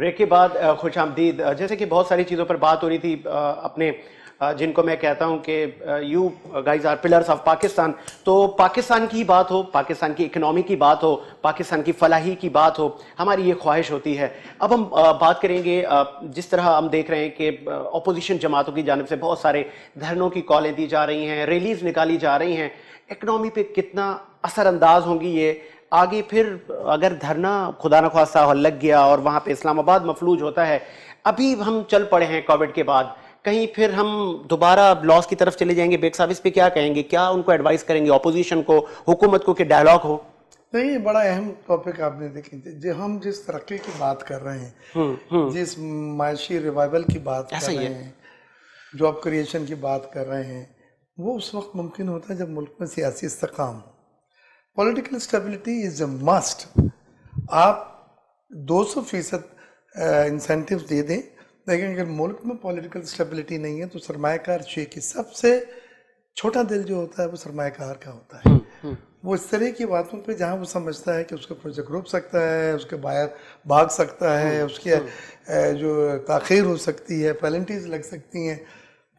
Break के बाद खुश आमदीद जैसे कि बहुत सारी चीज़ों पर बात हो रही थी अपने जिनको मैं कहता हूं कि you guys are pillars of Pakistan तो पाकिस्तान की बात हो पाकिस्तान की इकनॉमी की बात हो पाकिस्तान की फलाही की बात हो हमारी ये ख्वाहिश होती है अब हम बात करेंगे जिस तरह हम देख रहे हैं कि अपोजिशन जमातों की जानब से बहुत सारे धरनों की कॉलें दी जा रही हैं रैलीज निकाली जा रही हैं इकनॉमी पर कितना असरअंदाज होंगी ये आगे फिर अगर धरना खुदा न खासा लग गया और वहाँ पे इस्लामाबाद मफलूज होता है अभी हम चल पड़े हैं कोविड के बाद कहीं फिर हम दोबारा लॉस की तरफ चले जाएंगे बेग साफिस पे पर क्या कहेंगे क्या उनको एडवाइस करेंगे अपोजिशन को हुकूमत को कि डायलॉग हो नहीं तो ये बड़ा अहम टॉपिक आपने देखी जो हम जिस तरक्की की बात कर रहे हैं हम्म, हम्म। जिस माशी रिवाइवल की बात कर रहे हैं जॉब क्रिएशन की बात कर रहे हैं वो उस वक्त मुमकिन होता है जब मुल्क में सियासी इस्तेकाम हो political stability is a must आप 200 फीसद इंसेंटिव दे दें लेकिन अगर मुल्क में पॉलिटिकल स्टेबिलिटी नहीं है तो सरमाकार की सबसे छोटा दिल जो होता है वो सरमाकार का होता है हम्म, हम्म। वो इस तरह की बातों पे जहाँ वो समझता है कि उसका प्रोजेक्ट रुक सकता है उसके बाहर भाग सकता है हम्म, उसके जो तखिर हो सकती है पेलेंटीज लग सकती हैं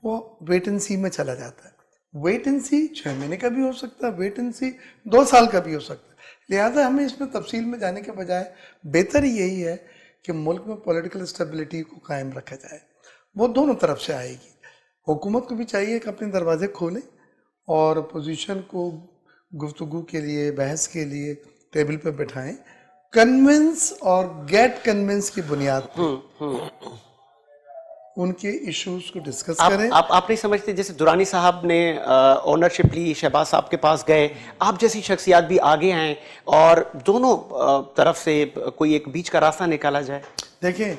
वो वेटेंसी में चला जाता है वेट एंड सी छः महीने का भी हो सकता है वेट एंड सी दो साल का भी हो सकता है लिहाजा हमें इसमें तफसील में जाने के बजाय बेहतर यही है कि मुल्क में पॉलिटिकल स्टेबिलिटी को कायम रखा जाए वो दोनों तरफ से आएगी हुकूमत को भी चाहिए कि अपने दरवाजे खोलें और अपोजिशन को गुफ्तु के लिए बहस के लिए टेबल पर बैठाएं कन्विंस और गेट कन्विंस की बुनियाद पर उनके इश्यूज को डिस्कस आप, करें आप आप नहीं समझते जैसे दुरानी साहब ने ओनरशिप ली शहबाज साहब के पास गए आप जैसी शख्सियात भी आगे आए और दोनों तरफ से कोई एक बीच का रास्ता निकाला जाए देखिए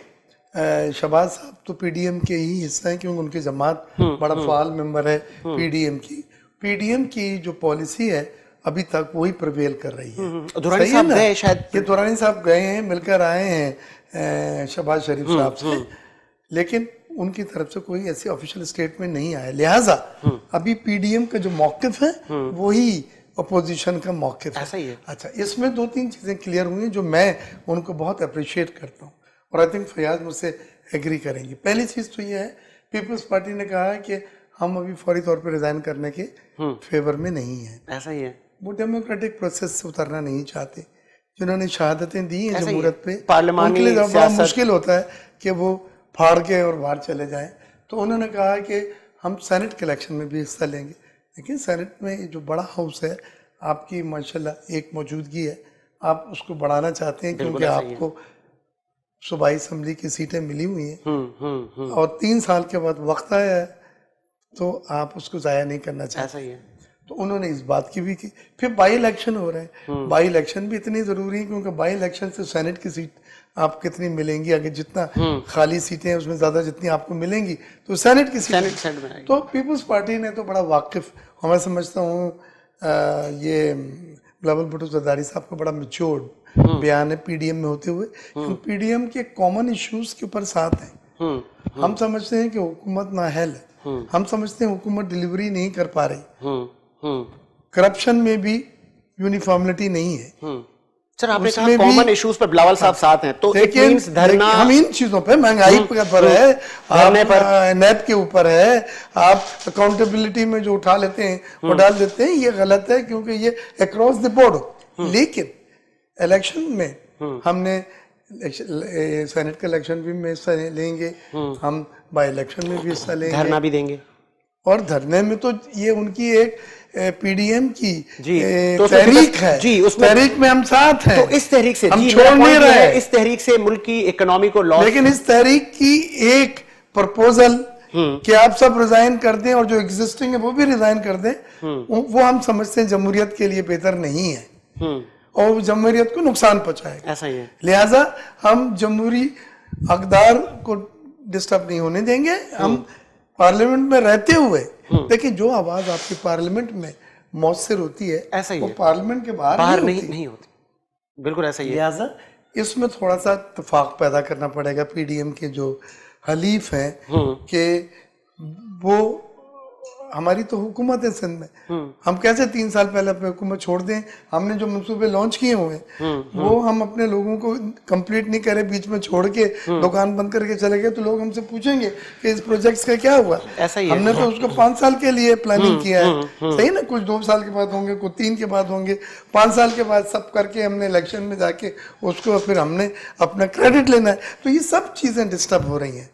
शहबाज साहब तो पीडीएम के ही हिस्सा हैं क्योंकि उनकी जमात हम्म, बड़ा हम्म। फाल मेंबर है पीडीएम हम्म। की पीडीएम की जो पॉलिसी है अभी तक वही प्रवेल कर रही है दुरानी साहब गए शायद ये दुरानी साहब गए हैं मिलकर आए हैं शहबाज शरीफ साहब से लेकिन उनकी तरफ से कोई ऐसी ऑफिशियल स्टेटमेंट नहीं आया लिहाजा हम्म। अभी पीडीएम का जो मौकफ है वो ही अपोजिशन का मौकफ ऐसा ही है अच्छा इसमें दो तीन चीज़ें क्लियर हुई हैं जो मैं उनको बहुत अप्रिशिएट करता हूँ और आई थिंक फयाज मुझसे एग्री करेंगे पहली चीज़ तो ये है पीपल्स पार्टी ने कहा है कि हम अभी फौरी तौर पर रिजाइन करने के फेवर हम्म। में नहीं है ऐसा ही है वो डेमोक्रेटिक प्रोसेस से उतरना नहीं चाहते जिन्होंने शहादतें दी हैं जमहूरत पे बड़ा मुश्किल होता है कि वो फाड़ के और बाहर चले जाएं तो उन्होंने कहा कि हम सेनेट के इलेक्शन में भी हिस्सा लेंगे लेकिन सेनेट में जो बड़ा हाउस है आपकी माशाल्लाह एक मौजूदगी है आप उसको बढ़ाना चाहते हैं क्योंकि आपको सूबाई असम्बली की सीटें मिली हुई हैं हम्म, हम्म, हम्म। और तीन साल के बाद वक्त आया है तो आप उसको ज़ाया नहीं करना चाहते हैं ही है तो उन्होंने इस बात की भी की फिर बाई इलेक्शन हो रहे हैं बाई इलेक्शन भी इतनी ज़रूरी है क्योंकि बाई इलेक्शन से सेनेट की सीट आप कितनी मिलेंगी आगे जितना हम्म। खाली सीटें हैं उसमें ज्यादा जितनी आपको मिलेंगी तो सेनेट की सीट सेनेट में तो पीपल्स पार्टी ने तो बड़ा वाकिफ और मैं समझता हूँ ये बिलावल भुट्टो सरदारी साहब का बड़ा मेच्योर्ड हम्म। बयान है पीडीएम में होते हुए तो पीडीएम हम्म। के कॉमन इश्यूज के ऊपर साथ हैं हम समझते हैं कि हुकूमत नाहल है हम समझते हैं हुकूमत डिलीवरी नहीं कर पा रही करप्शन में भी यूनिफॉर्मिलिटी नहीं है सर आपने कहा कॉमन इश्यूज पर बिलावल साहब हाँ। साथ हैं तो लेकिन धरना हम इन चीजों पे महंगाई हम्म। पर है हम्म। धरने पर के ऊपर है आप अकाउंटेबिलिटी में जो उठा लेते हैं वो हम्म। डाल देते हैं ये गलत है क्योंकि ये अक्रॉस द बोर्ड लेकिन इलेक्शन में हमने सेनेट का इलेक्शन भी में हिस्सा लेंगे हम बाई इलेक्शन में भी हिस्सा लेंगे धरना भी देंगे और धरने में तो ये उनकी एक पीडीएम की जी तो तहरीक है जी उस तहरीक में हम साथ हैं तो इस तहरीक से हम छोड़ नहीं रहे हैं इस तहरीक से मुल्क की इकोनॉमी को लॉस लेकिन इस तहरीक की एक प्रपोजल हम्म। कि आप सब रिजाइन कर दें और जो एग्जिस्टिंग है वो भी रिजाइन कर दें हम्म। वो हम समझते हैं जमहूरियत के लिए बेहतर नहीं है हम्म। और जमहूरियत को नुकसान पहुंचाएगा ऐसा ही है लिहाजा हम जमहूरी अकदार को डिस्टर्ब नहीं होने देंगे हम पार्लियामेंट में रहते हुए हम्म। देखिए जो आवाज आपकी पार्लियामेंट में मौसर होती है ऐसा ही वो पार्लियामेंट के बाहर, बाहर नहीं, नहीं, नहीं होती बिल्कुल ऐसा ही लिहाजा इसमें थोड़ा सा इतफाक पैदा करना पड़ेगा पीडीएम के जो हलीफ हैं हम्म। कि वो हमारी तो हुकूमत है सिंध में हम्म। हम कैसे तीन साल पहले अपनी हुकूमत छोड़ दें हमने जो मनसूबे लॉन्च किए हुए हम्म, हम्म। वो हम अपने लोगों को कंप्लीट नहीं करे बीच में छोड़ के दुकान बंद करके चले गए तो लोग हमसे पूछेंगे कि इस प्रोजेक्ट का क्या हुआ ऐसा ही हमने तो उसको पांच साल के लिए प्लानिंग किया है सही ना कुछ दो साल के बाद होंगे कुछ तीन के बाद होंगे पांच साल के बाद सब करके हमने इलेक्शन में जाके उसको फिर हमने अपना क्रेडिट लेना है तो ये सब चीजें डिस्टर्ब हो रही हैं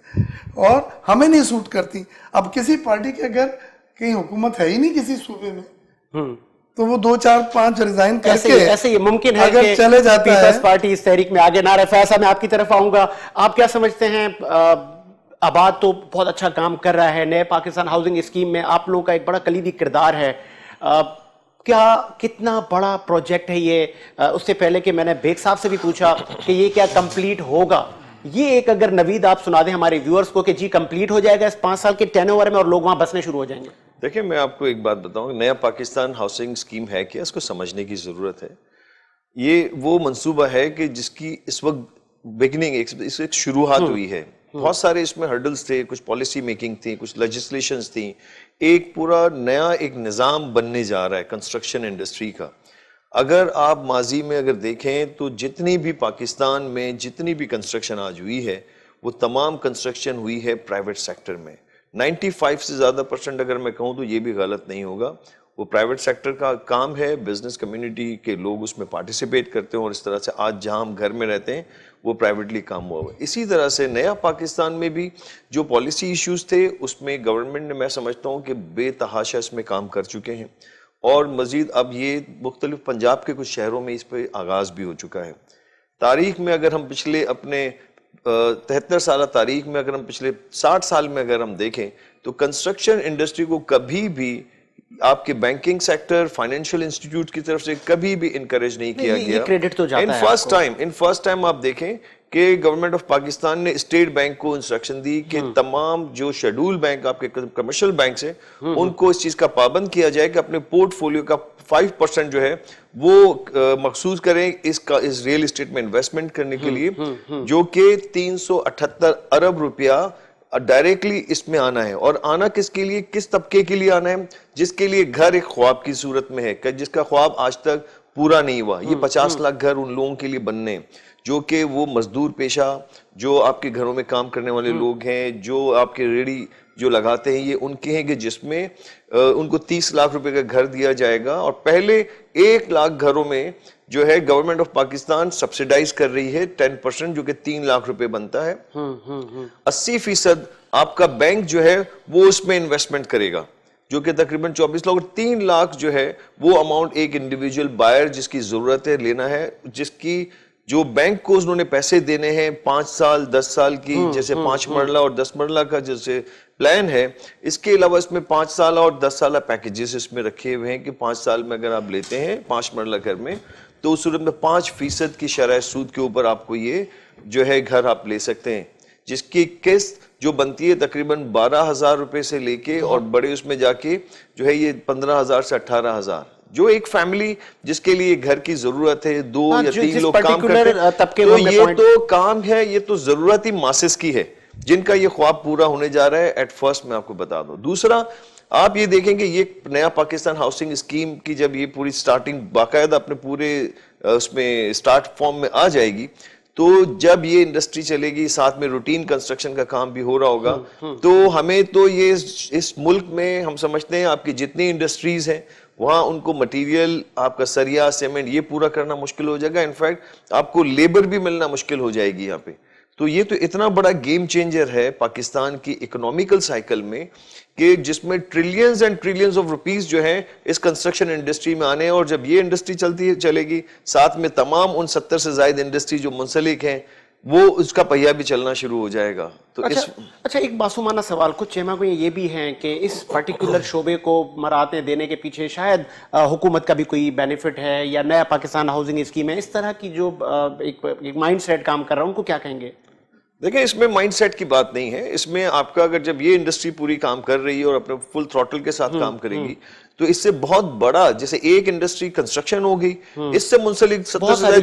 और हमें नहीं सूट करती अब किसी पार्टी के अगर कहीं हुकूमत है ही नहीं किसी सूबे में हम्म। तो वो दो चार पांच रिजाइन करके ऐसे, ऐसे ही मुमकिन है अगर चले जाते हैं पार्टी इस तहरीक में आगे ना रहे फैसा मैं आपकी तरफ आऊंगा आप क्या समझते हैं आबाद तो बहुत अच्छा काम कर रहा है नए पाकिस्तान हाउसिंग स्कीम में आप लोगों का एक बड़ा कलीदी किरदार है आ, क्या कितना बड़ा प्रोजेक्ट है ये आ, उससे पहले कि मैंने बेग साहब से भी पूछा कि ये क्या कंप्लीट होगा ये एक अगर नवीद आप सुना दें हमारे व्यूअर्स को कि जी कंप्लीट हो जाएगा इस पांच साल के टेन ओवर में और लोग वहां बसने शुरू हो जाएंगे देखिए मैं आपको एक बात बताऊं नया पाकिस्तान हाउसिंग स्कीम है क्या इसको समझने की ज़रूरत है ये वो मंसूबा है कि जिसकी इस वक्त बिगनिंग एक, एक शुरुआत हम्म। हुई है बहुत सारे इसमें हर्डल्स थे कुछ पॉलिसी मेकिंग थी कुछ लेजिस्लेशन थी एक पूरा नया एक निज़ाम बनने जा रहा है कंस्ट्रक्शन इंडस्ट्री का अगर आप माजी में अगर देखें तो जितनी भी पाकिस्तान में जितनी भी कंस्ट्रक्शन आज हुई है वो तमाम कंस्ट्रक्शन हुई है प्राइवेट सेक्टर में 95 से ज़्यादा परसेंट अगर मैं कहूँ तो ये भी गलत नहीं होगा वो प्राइवेट सेक्टर का काम है बिजनेस कम्युनिटी के लोग उसमें पार्टिसिपेट करते हैं और इस तरह से आज जहाँ हम घर में रहते हैं वो प्राइवेटली काम हुआ हुआ इसी तरह से नया पाकिस्तान में भी जो पॉलिसी इश्यूज थे उसमें गवर्नमेंट ने मैं समझता हूँ कि बेतहाशा इसमें काम कर चुके हैं और मज़ीद अब ये मुख्तलिफ पंजाब के कुछ शहरों में इस पर आगाज़ भी हो चुका है तारीख में अगर हम पिछले अपने तिहत्तर साल तारीख में अगर हम पिछले साठ साल में अगर हम देखें तो कंस्ट्रक्शन इंडस्ट्री को कभी भी आपके बैंकिंग सेक्टर फाइनेंशियल इंस्टीट्यूट की तरफ से कभी भी इनकरेज नहीं किया गया क्रेडिट तो जाता in first time in first time आप देखें कि गवर्नमेंट ऑफ पाकिस्तान ने स्टेट बैंक को इंस्ट्रक्शन दी कि हम्म। तमाम जो शेड्यूल बैंक आपके कमर्शियल बैंक है उनको इस चीज का पाबंद किया जाए कि अपने पोर्टफोलियो का फाइव परसेंट जो है वो मखसूस करें इसका इस रियल इस्टेट में इन्वेस्टमेंट करने के हम्म, लिए हम्म, जो कि तीन अरब रुपया डायरेक्टली इसमें आना है और आना किसके लिए किस तबके के लिए आना है जिसके लिए घर एक ख्वाब की सूरत में है जिसका ख्वाब आज तक पूरा नहीं हुआ ये पचास लाख घर उन लोगों के लिए बनने हैं जो कि वो मजदूर पेशा जो आपके घरों में काम करने वाले हम्म। लोग हैं जो आपके रेडी जो लगाते हैं ये उनके हैं कि जिसमें उनको तीस लाख रुपए का घर दिया जाएगा और पहले एक लाख घरों में जो है गवर्नमेंट ऑफ पाकिस्तान सब्सिडाइज कर रही है टेन परसेंट जो कि तीन लाख रुपए बनता है हम्म, हम्म, अस्सी फीसद आपका बैंक जो है वो उसमें इन्वेस्टमेंट करेगा जो कि तकरीबन चौबीस लाख और तीन लाख जो है वो अमाउंट एक इंडिविजुअल बायर जिसकी ज़रूरत है लेना है जिसकी जो बैंक को उन्होंने पैसे देने हैं पांच साल दस साल की हम्म, जैसे हम्म, पांच हम्म। मरला और दस मरला का जैसे प्लान है इसके अलावा इसमें पांच साल और दस साल पैकेजेस इसमें रखे हुए हैं कि पांच साल में अगर आप लेते हैं पांच मरला घर में तो उस सूरत में पाँच फीसद की शराय सूद के ऊपर आपको ये जो है घर आप ले सकते हैं जिसकी किस्त जो बनती है तकरीबन बारह हज़ार रुपये से लेके और हाँ। बड़े उसमें जाके जो है ये पंद्रह हज़ार से अट्ठारह हज़ार जो एक फैमिली जिसके लिए घर की जरूरत है दो हाँ, या तीन लोग काम करते हैं तो ये तो काम है ये तो जरूरत ही मासिस की है जिनका ये ख्वाब पूरा होने जा रहा है एट फर्स्ट मैं आपको बता दूं दूसरा आप ये देखेंगे ये नया पाकिस्तान हाउसिंग स्कीम की जब ये पूरी स्टार्टिंग बाकायदा अपने पूरे उसमें स्टार्ट फॉर्म में आ जाएगी तो जब ये इंडस्ट्री चलेगी साथ में रूटीन कंस्ट्रक्शन का काम भी हो रहा होगा हम्म, हम्म। तो हमें तो ये इस, इस मुल्क में हम समझते हैं आपकी जितनी इंडस्ट्रीज हैं वहाँ उनको मटेरियल आपका सरिया सीमेंट ये पूरा करना मुश्किल हो जाएगा इनफैक्ट आपको लेबर भी मिलना मुश्किल हो जाएगी यहाँ पे तो ये तो इतना बड़ा गेम चेंजर है पाकिस्तान की इकोनॉमिकल साइकिल में कि जिसमें trillions and trillions of rupees जो है इस कंस्ट्रक्शन इंडस्ट्री में आने और जब ये इंडस्ट्री चलती है चलेगी साथ में तमाम उन सत्तर से ज्यादा इंडस्ट्री जो मुंसलिक हैं वो उसका पहिया भी चलना शुरू हो जाएगा तो अच्छा, इस अच्छा एक बासुमाना सवाल कुछ चेमा को ये भी है कि इस पर्टिकुलर शोबे को मरातें देने के पीछे शायद हुकूमत का भी कोई बेनिफिट है या नया पाकिस्तान हाउसिंग स्कीम है इस तरह की जो एक, एक माइंड सेट काम कर रहा है उनको क्या कहेंगे देखिए इसमें माइंडसेट की बात नहीं है इसमें आपका अगर जब ये इंडस्ट्री पूरी काम कर रही है और अपने फुल थ्रॉटल के साथ हम्म, काम करेगी हम्म। तो इससे बहुत बड़ा जैसे एक इंडस्ट्री कंस्ट्रक्शन हो गई इससे मुंसलिक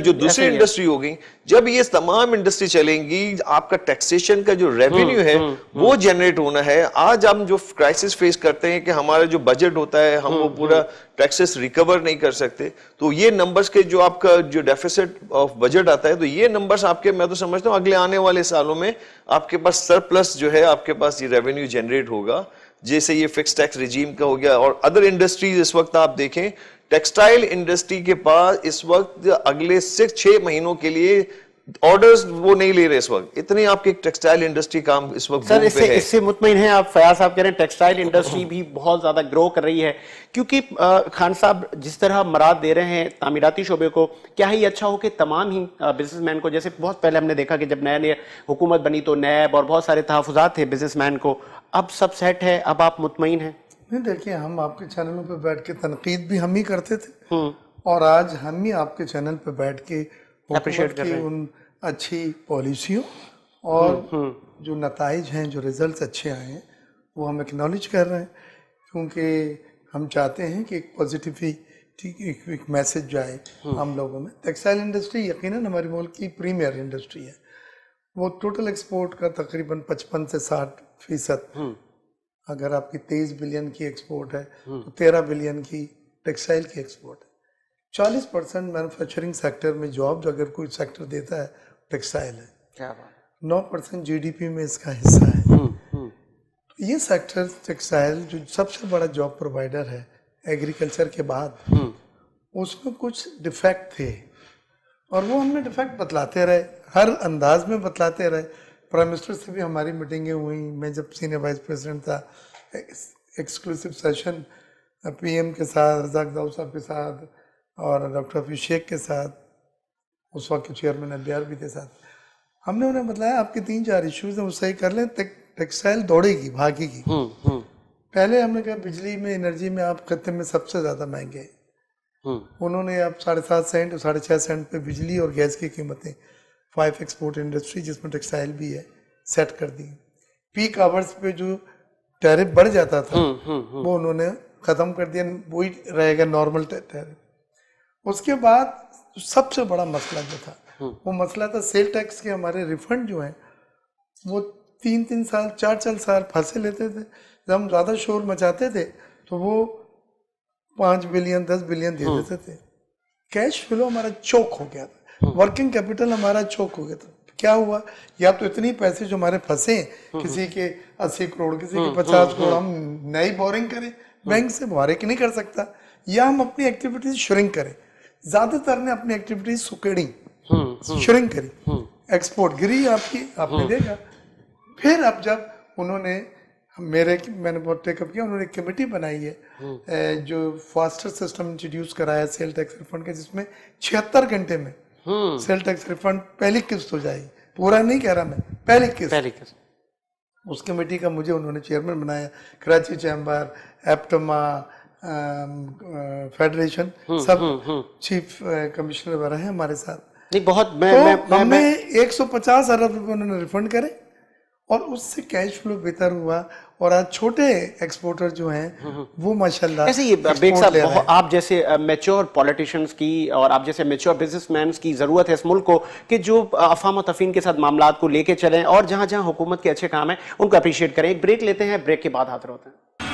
जो दूसरी इंडस्ट्री हो गई जब ये तमाम इंडस्ट्री चलेंगी आपका टैक्सेशन का जो रेवेन्यू हम्म, है हम्म, हम्म। वो जनरेट होना है आज हम जो क्राइसिस फेस करते हैं कि हमारा जो बजट होता है हम वो पूरा टैक्सेस रिकवर नहीं कर सकते तो ये नंबर्स के जो आपका जो डेफिसिट ऑफ बजट आता है तो ये नंबर्स आपके मैं तो समझता हूँ अगले आने वाले सालों में आपके पास सरप्लस जो है आपके पास ये रेवेन्यू जनरेट होगा जैसे ये फिक्स टैक्स रिजीम का हो गया और अदर इंडस्ट्रीज इस वक्त आप देखें टेक्सटाइल इंडस्ट्री के पास इस वक्त अगले सिक्स छह महीनों के लिए ऑर्डर्स वो नहीं ले रहे इस वक्त इतनी आपकी टेक्सटाइल इंडस्ट्री काम इस वक्त सर इससे इससे मुतमिन है आप फयाज साहब कह रहे हैं टेक्सटाइल इंडस्ट्री भी बहुत ज्यादा ग्रो कर रही है क्योंकि खान साहब जिस तरह मराद दे रहे हैं तामीराती शोबे को क्या ही अच्छा हो कि तमाम ही बिजनेसमैन को जैसे बहुत पहले हमने देखा कि जब नया नया हुकूमत बनी तो नैब और बहुत सारे तहफात थे बिजनेसमैन को अब सब सेट है अब आप मुतमिन हैं नहीं देखिए हम आपके चैनलों पर बैठ के तनकीद भी हम ही करते थे हम्म। और आज हम ही आपके चैनल पर बैठ के अप्रिशिएट कर रहे हैं उन अच्छी पॉलिसियों और हम्म, हम्म। जो नतज हैं जो रिजल्ट्स अच्छे आए हैं वो हम एक्नॉलेज कर रहे हैं क्योंकि हम चाहते हैं कि एक ठीक एक, एक मैसेज जाए हम्म। हम लोगों में टेक्सटाइल इंडस्ट्री यकीनन हमारे मुल्क की प्रीमियर इंडस्ट्री है वो टोटल एक्सपोर्ट का तकरीबन पचपन से साठ फीसद अगर आपकी तेईस बिलियन की एक्सपोर्ट है तो तेरह बिलियन की टेक्सटाइल की एक्सपोर्ट है 40 परसेंट मैनुफैक्चरिंग सेक्टर में जॉब अगर कोई सेक्टर देता है टेक्सटाइल है क्या बात नौ परसेंट जी में इसका हिस्सा है तो ये सेक्टर टेक्सटाइल जो सबसे बड़ा जॉब प्रोवाइडर है एग्रीकल्चर के बाद हम्म। उसमें कुछ डिफेक्ट थे और वो हमने डिफेक्ट बतलाते रहे हर अंदाज में बतलाते रहे प्राइम मिनिस्टर से भी हमारी मीटिंगें हुई मैं जब सीनियर वाइस प्रेसिडेंट था एक्सक्लूसिव सेशन पीएम के साथ रजाक दाऊ साहब के साथ और डॉक्टर अभिषेक के साथ उस वक्त के चेयरमैन अलियार भी थे साथ हमने उन्हें बताया आपके तीन चार इश्यूज हैं वो सही कर लें टेक्सटाइल दौड़ेगी भागेगी हम्म, हम्म। पहले हमने कहा बिजली में एनर्जी में आप खत्ते में सबसे ज़्यादा महंगे हम्म। उन्होंने आप साढ़े सात सेंट और साढ़े छः सेंट पे बिजली और गैस की कीमतें फाइव एक्सपोर्ट इंडस्ट्री जिसमें टेक्सटाइल भी है सेट कर दी पीक आवर्स पे जो टैरिफ बढ़ जाता था वो उन्होंने ख़त्म कर दिया वही रहेगा नॉर्मल टैरिफ उसके बाद सबसे बड़ा मसला जो था हम्म। वो मसला था सेल टैक्स के हमारे रिफंड जो हैं वो तीन तीन साल चार चार साल फंसे लेते थे जब हम ज़्यादा शोर मचाते थे तो वो पाँच बिलियन दस बिलियन दे हम्म। देते थे कैश फ्लो हमारा चौक हो गया था वर्किंग हम्म। कैपिटल हमारा चौक हो गया था क्या हुआ या तो इतनी पैसे जो हमारे फंसे किसी के अस्सी करोड़ किसी के पचास करोड़ हम नई बोरिंग करें बैंक से बोरिंग नहीं कर सकता या हम अपनी एक्टिविटीज श्रिंक करें ज्यादातर ने अपनी एक्टिविटीज सुकड़ी श्रिंक करी एक्सपोर्ट हम्म। गिरी आपकी आपने हम्म। देखा फिर अब जब उन्होंने मेरे मैंने बहुत टेकअप किया उन्होंने कमेटी बनाई है हम्म। जो फास्टर सिस्टम इंट्रोड्यूस कराया सेल टैक्स रिफंड का जिसमें छिहत्तर घंटे में सेल टैक्स रिफंड पहली किस्त हो जाएगी पूरा नहीं कह रहा मैं पहली किस्त पहली किस्त उस कमेटी का मुझे उन्होंने चेयरमैन बनाया Karachi chamber APTMA federation um, uh, hmm, सब चीफ कमिश्नर वगैरह हैं हमारे साथ नहीं बहुत मैं तो मैं, मैं, हमने मैं, 150 अरब रुपए उन्होंने रिफंड करे और उससे कैश फ्लो बेहतर हुआ और आज छोटे एक्सपोर्टर जो हैं हम्म, हम्म। वो माशाल्लाह ऐसे ये बेग साहब आप जैसे मेच्योर पॉलिटिशियंस की और आप जैसे मेच्योर बिजनेसमैन की ज़रूरत है इस मुल्क को कि जो अफाम तफीन के साथ मामला को लेके चलें और जहां जहां हुकूमत के अच्छे काम हैं उनको अप्रिशिएट करें एक ब्रेक लेते हैं ब्रेक के बाद हाथ होते हैं